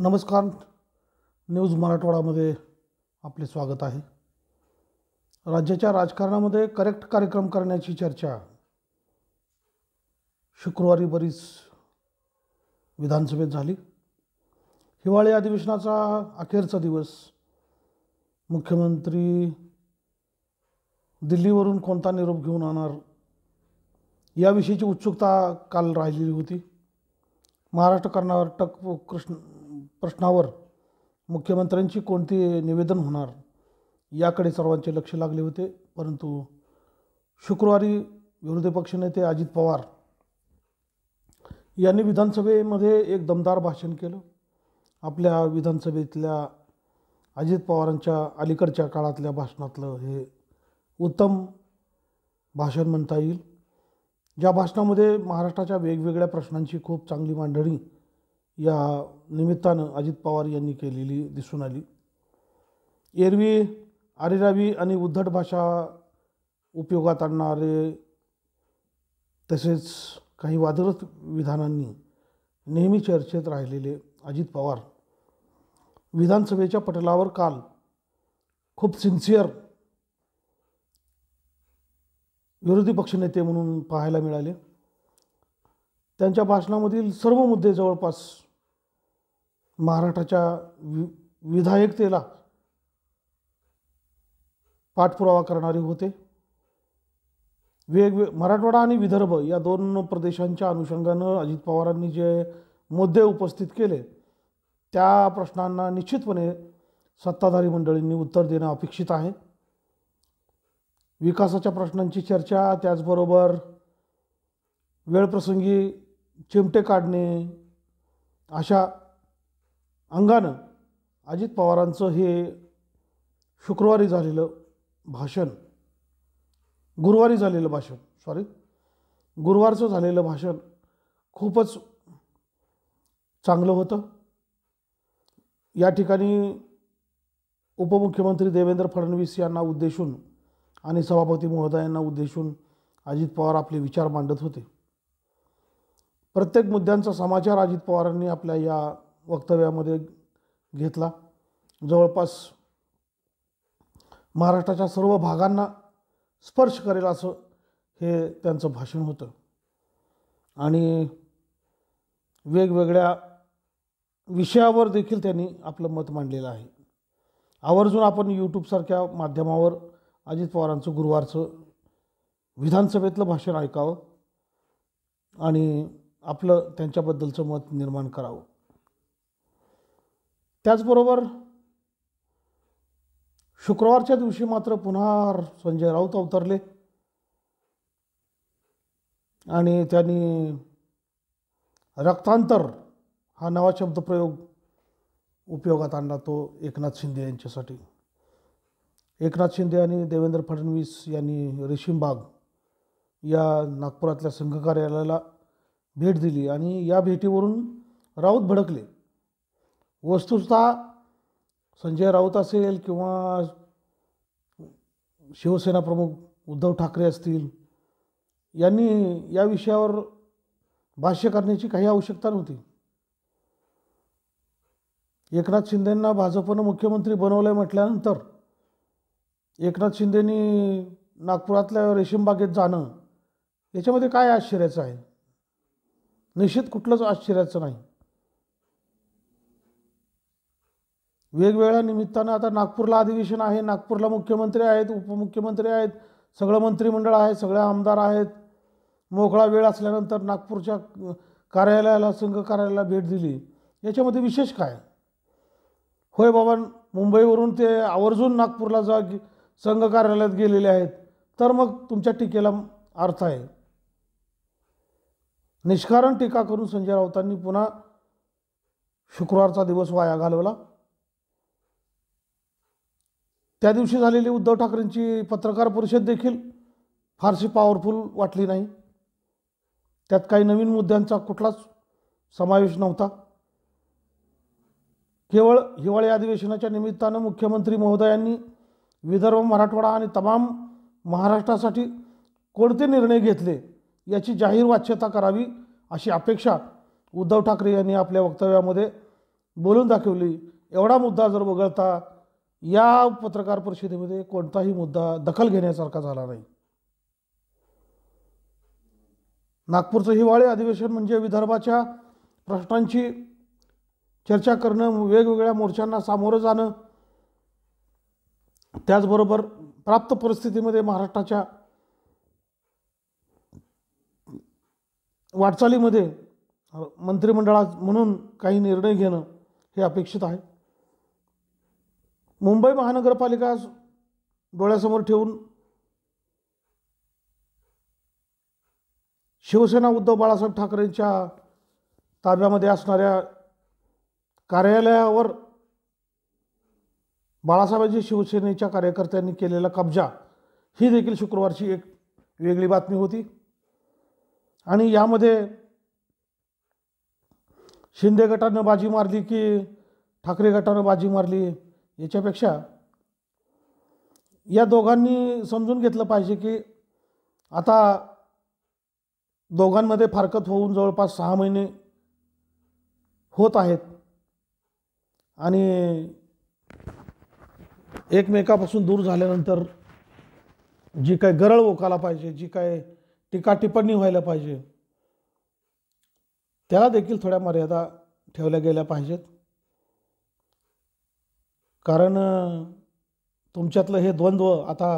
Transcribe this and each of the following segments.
नमस्कार न्यूज मराठवाडामध्ये आपले स्वागत आहे राज्याच्या राजकारणामध्ये करेक्ट कार्यक्रम करण्याची चर्चा शुक्रवारी बरीच विधानसभेत झाली हिवाळी अधिवेशनाचा अखेरचा दिवस मुख्यमंत्री दिल्लीवरून कोणता निरोप घेऊन आणणार याविषयीची उत्सुकता काल राहिलेली होती महाराष्ट्र कर्नाटक कृष्ण प्रश्नावर मुख्यमंत्र्यांची कोणती निवेदन होणार याकडे सर्वांचे लक्ष लागले होते परंतु शुक्रवारी विरोधी पक्षनेते अजित पवार यांनी विधानसभेमध्ये एक दमदार भाषण केलं आपल्या विधानसभेतल्या अजित पवारांच्या अलीकडच्या काळातल्या भाषणातलं हे उत्तम भाषण म्हणता येईल ज्या भाषणामध्ये महाराष्ट्राच्या वेगवेगळ्या प्रश्नांची खूप चांगली मांडणी या निमित्तानं अजित पवार यांनी केलेली दिसून आली एरवी आरेरावी आणि उद्धट भाषा उपयोगात आणणारे तसेच काही वादग्रस्त विधानांनी नेहमी चर्चेत राहिलेले अजित पवार विधानसभेच्या पटलावर काल खूप सिन्सिअर विरोधी पक्षनेते म्हणून पाहायला मिळाले त्यांच्या भाषणामधील सर्व मुद्दे जवळपास महाराष्ट्राच्या वि विधायकतेला पाठपुरावा करणारे होते वेगवेग मराठवाडा आणि विदर्भ या दोन प्रदेशांच्या अनुषंगानं अजित पवारांनी जे मुद्दे उपस्थित केले त्या प्रश्नांना निश्चितपणे सत्ताधारी मंडळींनी उत्तर देणं अपेक्षित आहे विकासाच्या प्रश्नांची चर्चा त्याचबरोबर वेळप्रसंगी चिमटे काढणे अशा अंगानं अजित पवारांचं हे शुक्रवारी झालेलं भाषण गुरुवारी झालेलं भाषण सॉरी गुरुवारचं झालेलं भाषण खूपच चांगलं होतं या ठिकाणी उपमुख्यमंत्री देवेंद्र फडणवीस यांना उद्देशून आणि सभापती महोदयांना उद्देशून अजित पवार आपले विचार मांडत होते प्रत्येक मुद्द्यांचा समाचार अजित पवारांनी आपल्या या वक्तव्यामध्ये घेतला जवळपास महाराष्ट्राच्या सर्व भागांना स्पर्श करेल असं हे त्यांचं भाषण होतं आणि वेगवेगळ्या विषयावर देखील त्यांनी आपलं मत मांडलेलं आहे आवर्जून आपण यूट्यूबसारख्या माध्यमावर अजित पवारांचं गुरुवारचं विधानसभेतलं भाषण ऐकावं आणि आपलं त्यांच्याबद्दलचं मत निर्माण करावं त्याचबरोबर शुक्रवारच्या दिवशी मात्र पुन्हा संजय राऊत अवतरले आणि त्यांनी रक्तांतर हा नवा शब्दप्रयोग उपयोगात आणला तो एकनाथ शिंदे यांच्यासाठी एकनाथ शिंदे आणि देवेंद्र फडणवीस यांनी रेशीमबाग या नागपुरातल्या संघ कार्यालयाला भेट दिली आणि या भेटीवरून राऊत भडकले वस्तुस्था संजय राऊत असेल किंवा शिवसेना प्रमुख उद्धव ठाकरे असतील यांनी या विषयावर भाष्य करण्याची काही आवश्यकता नव्हती एकनाथ शिंदेंना भाजपनं मुख्यमंत्री बनवलं म्हटल्यानंतर एकनाथ शिंदेनी नागपुरातल्या रेशीमबागेत जाणं याच्यामध्ये काय आश्चर्याचं आहे निश्चित कुठलंच आश्चर्याचं नाही वेगवेगळ्या निमित्तानं आता नागपूरला अधिवेशन आहे नागपूरला मुख्यमंत्री आहेत उपमुख्यमंत्री आहेत सगळं मंत्रिमंडळ आहे सगळे आमदार आहेत मोकळा वेळ असल्यानंतर नागपूरच्या कार्यालयाला संघ कार्यालयाला भेट दिली याच्यामध्ये विशेष काय होय बाबा मुंबईवरून ते आवर्जून नागपूरला जा संघ कार्यालयात गेलेले आहेत तर मग तुमच्या टीकेला अर्थ आहे निष्कारण टीका करून संजय राऊतांनी पुन्हा शुक्रवारचा दिवस वाया घालवला त्या दिवशी झालेली उद्धव ठाकरेंची पत्रकार परिषद देखील फारशी पॉवरफुल वाटली नाही त्यात काही नवीन मुद्द्यांचा कुठलाच समावेश नव्हता केवळ हिवाळी अधिवेशनाच्या निमित्तानं मुख्यमंत्री महोदयांनी विदर्भ मराठवाडा आणि तमाम महाराष्ट्रासाठी कोणते निर्णय घेतले याची जाहीर वाच्यता करावी अशी अपेक्षा उद्धव ठाकरे यांनी आपल्या वक्तव्यामध्ये बोलून दाखवली एवढा मुद्दा जर वगळता या पत्रकार परिषदेमध्ये कोणताही मुद्दा दखल घेण्यासारखा झाला नाही नागपूरचं हिवाळे अधिवेशन म्हणजे विदर्भाच्या प्रश्नांची चर्चा करणं वेगवेगळ्या मोर्चांना सामोरं जाणं त्याचबरोबर प्राप्त परिस्थितीमध्ये महाराष्ट्राच्या वाटचालीमध्ये मंत्रिमंडळात म्हणून काही निर्णय घेणं हे अपेक्षित आहे मुंबई महानगरपालिका डोळ्यासमोर ठेवून शिवसेना उद्धव बाळासाहेब ठाकरेंच्या ताब्यामध्ये असणाऱ्या कार्यालयावर बाळासाहेबांची शिवसेनेच्या कार्यकर्त्यांनी केलेला कब्जा ही देखील शुक्रवारची एक वेगळी बातमी होती आणि यामध्ये शिंदे गटानं बाजी मारली की ठाकरे गटानं बाजी मारली याच्यापेक्षा या दोघांनी समजून घेतलं पाहिजे की आता दोघांमध्ये फारकत होऊन जवळपास सहा महिने होत आहेत आणि एकमेकापासून दूर झाल्यानंतर जी काय गरळ ओकाला पाहिजे जी काय टीका व्हायला पाहिजे त्याला देखील थोड्या मर्यादा ठेवल्या गेल्या पाहिजेत कारण तुमच्यातलं हे द्वंद्व आता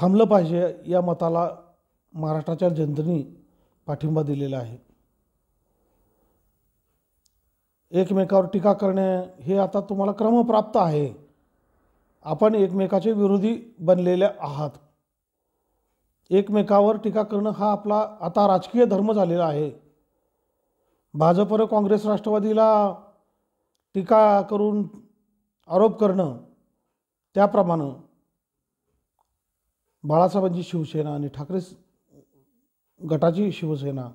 थांबलं पाहिजे या मताला महाराष्ट्राच्या जनतेने पाठिंबा दिलेला आहे एकमेकावर टीका करणे हे आता तुम्हाला क्रमप्राप्त आहे आपण एकमेकाचे विरोधी बनलेले आहात एकमेकावर टीका करणं हा आपला आता राजकीय धर्म झालेला आहे भाजप काँग्रेस राष्ट्रवादीला टीका करून आरोप करणं त्याप्रमाणे बाळासाहेबांची शिवसेना आणि ठाकरे गटाची शिवसेना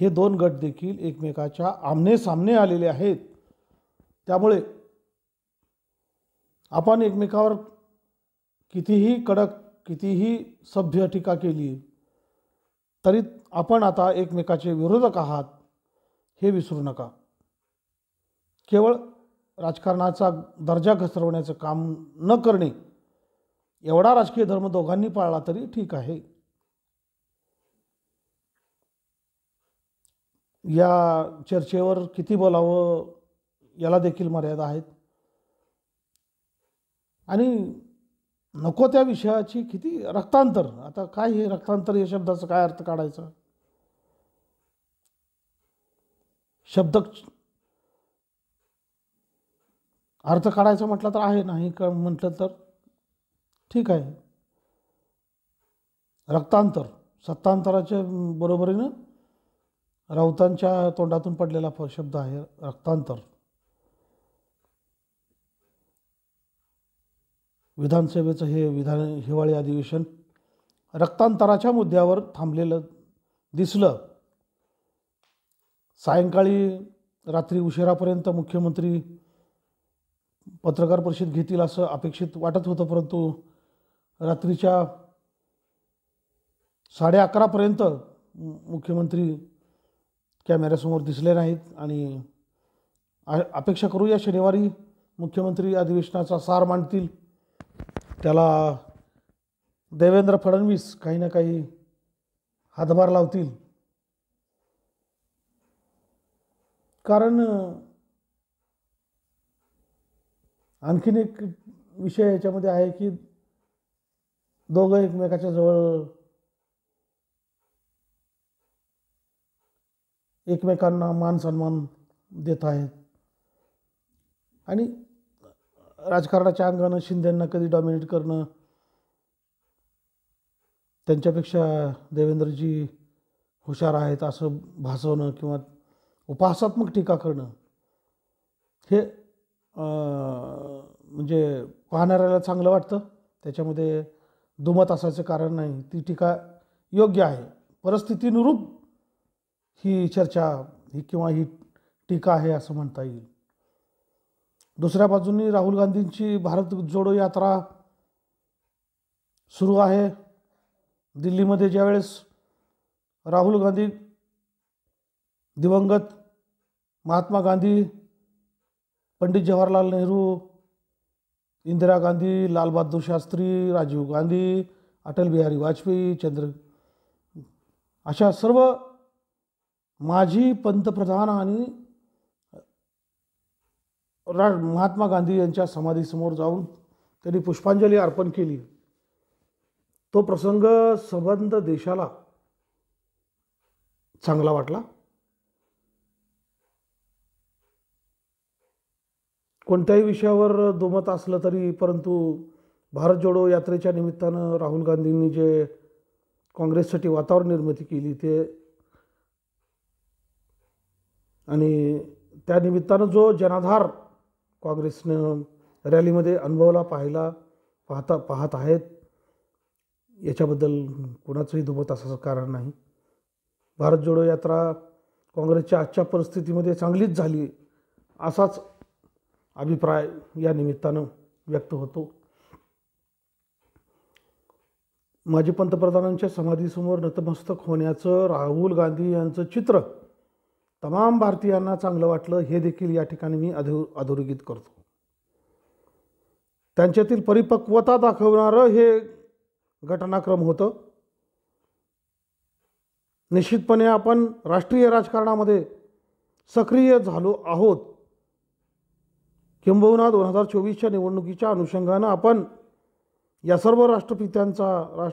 हे दोन गट देखील एकमेकाच्या आमने सामने आलेले आहेत त्यामुळे आपण एकमेकावर कितीही कडक कितीही सभ्य टीका केली तरी आपण आता एकमेकाचे विरोधक आहात हे विसरू नका केवळ राजकारणाचा दर्जा घसरवण्याचं काम न करणे एवढा राजकीय धर्म दोघांनी पाळला तरी ठीक आहे या चर्चेवर किती बोलावं याला देखील मर्यादा आहेत आणि नको त्या विषयाची किती रक्तांतर आता काय हे रक्तांतर या शब्दाचा काय अर्थ काढायचा शब्द अर्थ काढायचं म्हटलं तर आहे नाही का म्हटलं तर ठीक आहे रक्तांतर सत्तांतराच्या बरोबरीनं राऊतांच्या तोंडातून पडलेला शब्द आहे रक्तांतर विधानसभेचं हे विधान हिवाळी अधिवेशन रक्तांतराच्या मुद्द्यावर थांबलेलं दिसलं सायंकाळी रात्री उशिरापर्यंत मुख्यमंत्री पत्रकार परिषद घेतील असं अपेक्षित वाटत होतं परंतु रात्रीच्या साडे अकरापर्यंत मुख्यमंत्री कॅमेऱ्यासमोर दिसले नाहीत आणि अपेक्षा करूया शनिवारी मुख्यमंत्री अधिवेशनाचा सार मांडतील त्याला देवेंद्र फडणवीस काही ना काही हातभार लावतील कारण आणखीन एक विषय याच्यामध्ये आहे की दोघं एकमेकाच्या जवळ एकमेकांना मान सन्मान देत आहेत आणि राजकारणाच्या अंगानं शिंदेंना कधी डॉमिनेट करणं त्यांच्यापेक्षा देवेंद्रजी हुशार आहेत असं भासवणं किंवा उपहासात्मक टीका करणं हे म्हणजे पाहणाऱ्याला चांगलं वाटतं त्याच्यामध्ये दुमत असायचं कारण नाही ती टीका योग्य आहे परिस्थितीनुरूप ही चर्चा ही किंवा ही टीका आहे असं म्हणता येईल दुसऱ्या बाजूनी राहुल गांधींची भारत जोडो यात्रा सुरू आहे दिल्लीमध्ये ज्यावेळेस राहुल गांधी दिवंगत महात्मा गांधी पंडित जवाहरलाल नेहरू इंदिरा गांधी लालबहादूर शास्त्री राजीव गांधी अटल बिहारी वाजपेयी चंद्र अशा सर्व माजी पंतप्रधान आणि रा महात्मा गांधी यांच्या समाधीसमोर जाऊन त्यांनी पुष्पांजली अर्पण केली तो प्रसंग संबंध देशाला चांगला वाटला कोणत्याही विषयावर दुमत असलं तरी परंतु भारत जोडो यात्रेच्या निमित्तानं राहुल गांधींनी जे काँग्रेससाठी वातावरण निर्मिती केली ते आणि त्या जो जनाधार काँग्रेसनं रॅलीमध्ये अनुभवला पाहिला पाहता पाहत आहेत याच्याबद्दल कुणाचंही दुमत असं कारण नाही भारत जोडो यात्रा काँग्रेसच्या आजच्या परिस्थितीमध्ये चांगलीच झाली असाच अभिप्राय या निमित्तानं व्यक्त होतो माजी पंतप्रधानांच्या समाधीसमोर नतमस्तक होण्याचं राहुल गांधी यांचं चित्र तमाम भारतीयांना चांगलं वाटलं हे देखील या ठिकाणी मी अधो अधोरेखित करतो त्यांच्यातील परिपक्वता दाखवणारं हे घटनाक्रम होतं निश्चितपणे आपण राष्ट्रीय राजकारणामध्ये सक्रिय झालो आहोत किंबहुना दोन हजार चोवीसच्या निवडणुकीच्या अनुषंगानं आपण या सर्व राष्ट्रपित्यांचा राष्ट्र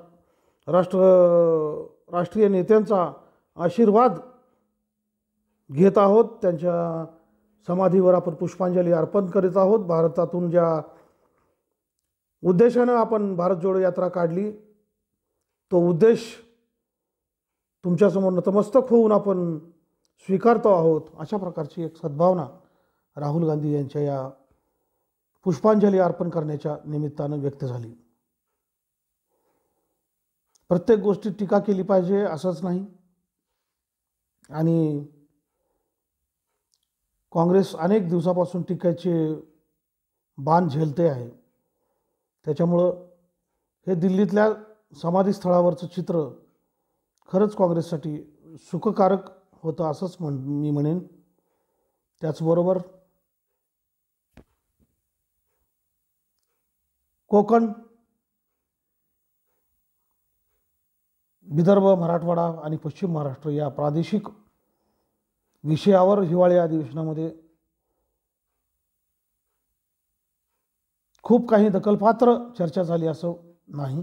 राष्ट्र राष्ट्रीय नेत्यांचा आशीर्वाद घेत आहोत त्यांच्या समाधीवर आपण पुष्पांजली अर्पण करीत आहोत भारतातून ज्या उद्देशानं आपण भारत जोडो यात्रा काढली तो उद्देश तुमच्यासमोर नतमस्तक होऊन आपण स्वीकारतो आहोत अशा प्रकारची एक सद्भावना राहुल गांधी यांच्या या पुष्पांजली अर्पण करण्याच्या निमित्तानं व्यक्त झाली प्रत्येक गोष्टीत टीका केली पाहिजे असंच नाही आणि काँग्रेस अनेक दिवसापासून टीकेचे बाण झेलते आहे त्याच्यामुळं हे दिल्लीतल्या समाधीस्थळावरचं चित्र खरंच काँग्रेससाठी सुखकारक होतं असंच म्हण मी म्हणेन त्याचबरोबर कोकण विदर्भ मराठवाडा आणि पश्चिम महाराष्ट्र या प्रादेशिक विषयावर हिवाळी अधिवेशनामध्ये खूप काही दखलपात्र चर्चा झाली असं नाही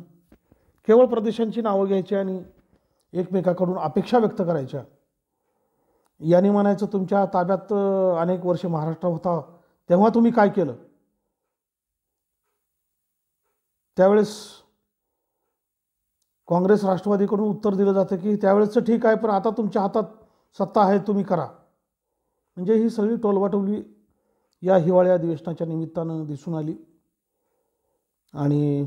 केवळ प्रदेशांची नावं घ्यायची आणि एकमेकाकडून अपेक्षा व्यक्त करायच्या याने म्हणायचं तुमच्या ताब्यात अनेक वर्षे महाराष्ट्र होता तेव्हा तुम्ही काय केलं त्यावेळेस काँग्रेस राष्ट्रवादीकडून उत्तर दिलं जातं की त्यावेळेसचं ठीक आहे पण आता तुमच्या हातात सत्ता आहे तुम्ही करा म्हणजे ही सगळी टोलवाटोली या हिवाळी अधिवेशनाच्या निमित्तानं दिसून आली आणि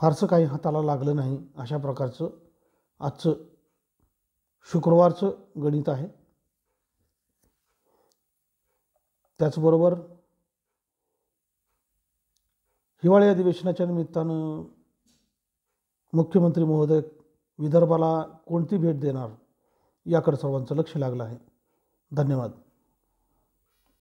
फारसं काही हाताला लागलं नाही अशा प्रकारचं आजचं शुक्रवारचं गणित आहे त्याचबरोबर हिवाळी अधिवेशनाच्या निमित्तानं मुख्यमंत्री महोदय विदर्भाला कोणती भेट देणार याकडे सर्वांचं लक्ष लागलं आहे धन्यवाद